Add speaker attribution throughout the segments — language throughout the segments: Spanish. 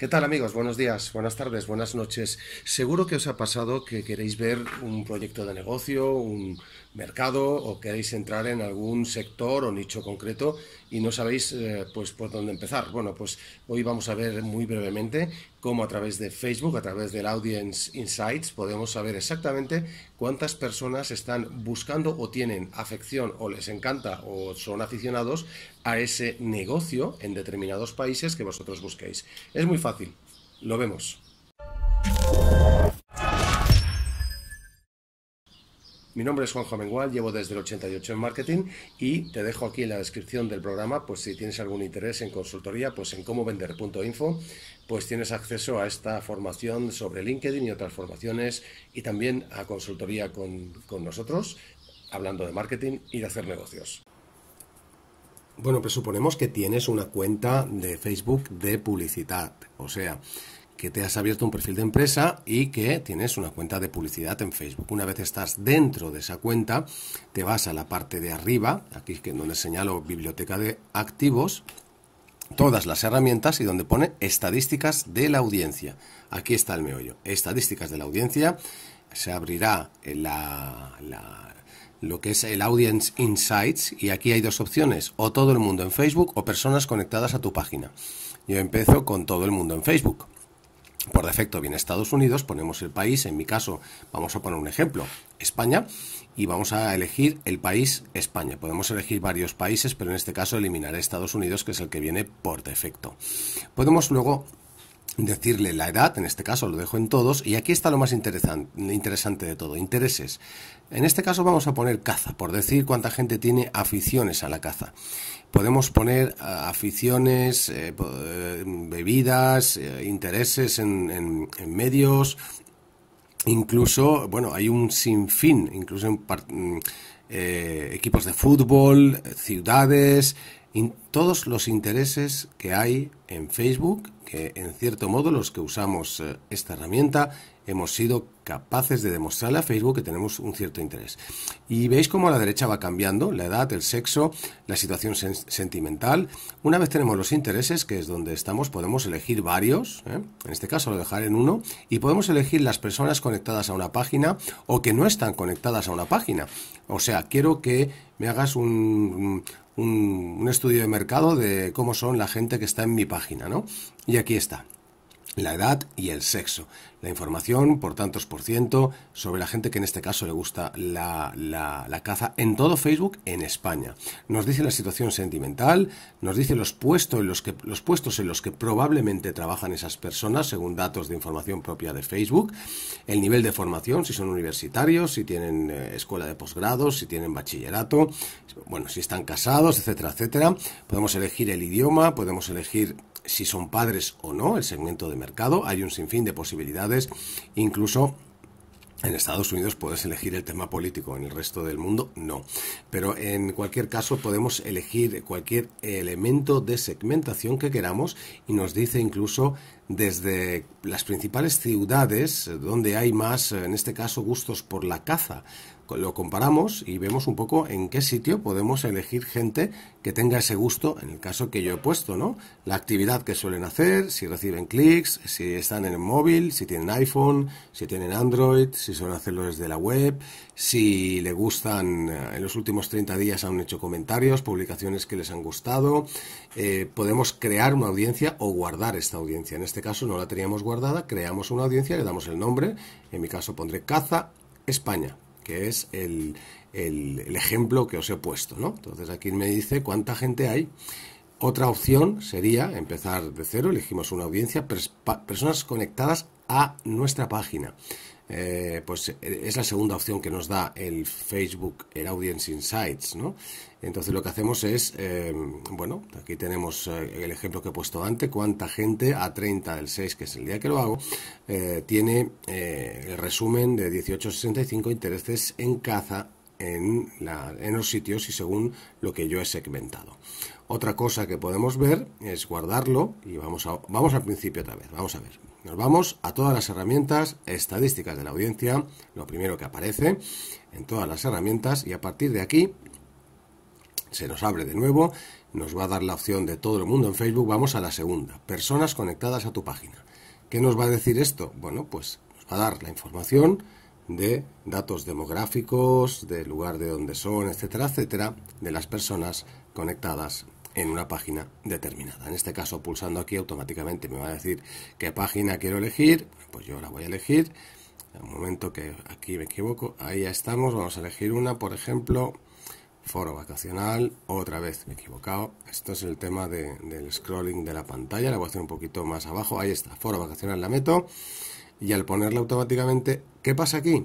Speaker 1: ¿Qué tal amigos? Buenos días, buenas tardes, buenas noches. Seguro que os ha pasado que queréis ver un proyecto de negocio, un, mercado o queréis entrar en algún sector o nicho concreto y no sabéis eh, pues por dónde empezar. Bueno, pues hoy vamos a ver muy brevemente cómo a través de Facebook, a través del Audience Insights, podemos saber exactamente cuántas personas están buscando o tienen afección o les encanta o son aficionados a ese negocio en determinados países que vosotros busquéis. Es muy fácil. Lo vemos. Mi nombre es Juanjo Mengual, llevo desde el 88 en marketing y te dejo aquí en la descripción del programa, pues si tienes algún interés en consultoría, pues en cómo vender.info, pues tienes acceso a esta formación sobre LinkedIn y otras formaciones y también a consultoría con, con nosotros, hablando de marketing y de hacer negocios. Bueno, pues suponemos que tienes una cuenta de Facebook de publicidad, o sea, que te has abierto un perfil de empresa y que tienes una cuenta de publicidad en Facebook. Una vez estás dentro de esa cuenta, te vas a la parte de arriba, aquí es donde señalo biblioteca de activos, todas las herramientas y donde pone estadísticas de la audiencia. Aquí está el meollo. Estadísticas de la audiencia. Se abrirá la, lo que es el Audience Insights y aquí hay dos opciones, o todo el mundo en Facebook o personas conectadas a tu página. Yo empiezo con todo el mundo en Facebook por defecto viene Estados Unidos, ponemos el país, en mi caso vamos a poner un ejemplo, España, y vamos a elegir el país España. Podemos elegir varios países, pero en este caso eliminaré Estados Unidos, que es el que viene por defecto. Podemos luego decirle la edad, en este caso lo dejo en todos, y aquí está lo más interesante de todo, intereses. En este caso vamos a poner caza, por decir cuánta gente tiene aficiones a la caza. Podemos poner eh, aficiones, eh, eh, bebidas, intereses en, en medios, incluso, bueno, hay un sinfín, incluso en mm, eh, equipos de fútbol, ciudades, todos los intereses que hay en Facebook, que en cierto modo los que usamos eh, esta herramienta hemos sido capaces de demostrarle a Facebook que tenemos un cierto interés. Y veis cómo a la derecha va cambiando la edad, el sexo, la situación sentimental. Una vez tenemos los intereses, que es donde estamos, podemos elegir varios, ¿eh? en este caso lo dejaré en uno, y podemos elegir las personas conectadas a una página o que no están conectadas a una página. O sea, quiero que me hagas un, un, un estudio de mercado de cómo son la gente que está en mi página, ¿no? Y aquí está la edad y el sexo. La información por tantos por ciento sobre la gente que en este caso le gusta la, caza en todo Facebook en España. Nos dice la situación sentimental, nos dice los puestos, en los, que, los puestos en los que probablemente trabajan esas personas según datos de información propia de Facebook, el nivel de formación, si son universitarios, si tienen eh, escuela de posgrado, si tienen bachillerato, bueno, si están casados, etcétera, etcétera. Podemos elegir el idioma, podemos elegir si son padres o no, el segmento de mercado. Hay un sinfín de posibilidades, incluso en Estados Unidos puedes elegir el tema político, en el resto del mundo no. Pero en cualquier caso podemos elegir cualquier elemento de segmentación que queramos y nos dice incluso desde las principales ciudades donde hay más, en este caso, gustos por la caza, lo comparamos y vemos un poco en qué sitio podemos elegir gente que tenga ese gusto, en el caso que yo he puesto, ¿no? La actividad que suelen hacer, si reciben clics, si están en el móvil, si tienen iPhone, si tienen Android, si suelen hacerlo desde la web, si le gustan, eh, en los últimos 30 días han hecho comentarios, publicaciones que les han gustado. Eh, podemos crear una audiencia o guardar esta audiencia. En este caso no la teníamos guardada, creamos una audiencia, le damos el nombre, en mi caso pondré Caza España, que es el, ejemplo que os he puesto, ¿no? Entonces aquí me dice cuánta gente hay. Otra opción sería empezar de cero, elegimos una audiencia, personas conectadas a nuestra página. Eh, pues eh, es la segunda opción que nos da el Facebook el Audience Insights, ¿no? Entonces lo que hacemos es, eh, bueno, aquí tenemos el ejemplo que he puesto antes, cuánta gente a 30 del 6, que es el día que lo hago, tiene el resumen de 1865 intereses en caza en, en, los sitios y según lo que yo he segmentado. Otra cosa que podemos ver es guardarlo y vamos, a, vamos al principio otra vez, vamos a ver. Nos vamos a todas las herramientas estadísticas de la audiencia, lo primero que aparece en todas las herramientas y a partir de aquí se nos abre de nuevo, nos va a dar la opción de todo el mundo en Facebook, vamos a la segunda, personas conectadas a tu página. ¿Qué nos va a decir esto? Bueno, pues nos va a dar la información de datos demográficos, del lugar de donde son, etcétera, etcétera, de las personas conectadas en una página determinada. En este caso, pulsando aquí automáticamente me va a decir qué página quiero elegir. Pues yo la voy a elegir. Un momento que aquí me equivoco. Ahí ya estamos. Vamos a elegir una, por ejemplo, foro vacacional. Otra vez me he equivocado. Esto es el tema de, del scrolling de la pantalla. La voy a hacer un poquito más abajo. Ahí está. Foro vacacional la meto. Y al ponerla automáticamente, ¿qué pasa aquí?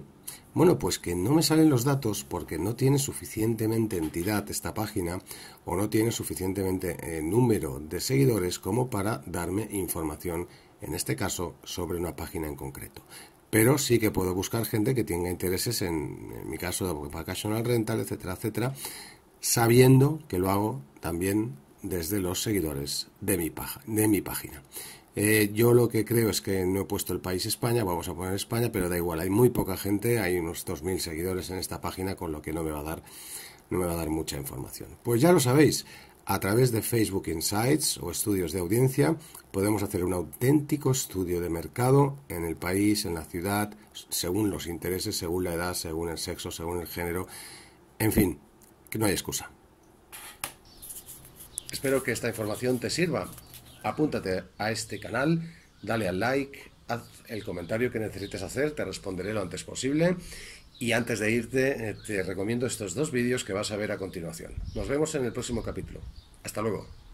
Speaker 1: Bueno, pues que no me salen los datos porque no tiene suficientemente entidad esta página o no tiene suficientemente eh, número de seguidores como para darme información, en este caso, sobre una página en concreto. Pero sí que puedo buscar gente que tenga intereses en, en mi caso, de vacational rental, etcétera, etcétera, sabiendo que lo hago también desde los seguidores de mi, paja, de mi página. Eh, yo lo que creo es que no he puesto el país España, vamos a poner España, pero da igual, hay muy poca gente, hay unos 2.000 seguidores en esta página, con lo que no me va a dar, no me va a dar mucha información. Pues ya lo sabéis, a través de Facebook Insights o estudios de audiencia podemos hacer un auténtico estudio de mercado en el país, en la ciudad, según los intereses, según la edad, según el sexo, según el género, en fin, que no hay excusa. Espero que esta información te sirva. Apúntate a este canal, dale al like, haz el comentario que necesites hacer, te responderé lo antes posible. Y antes de irte, eh, te recomiendo estos dos vídeos que vas a ver a continuación. Nos vemos en el próximo capítulo. Hasta luego.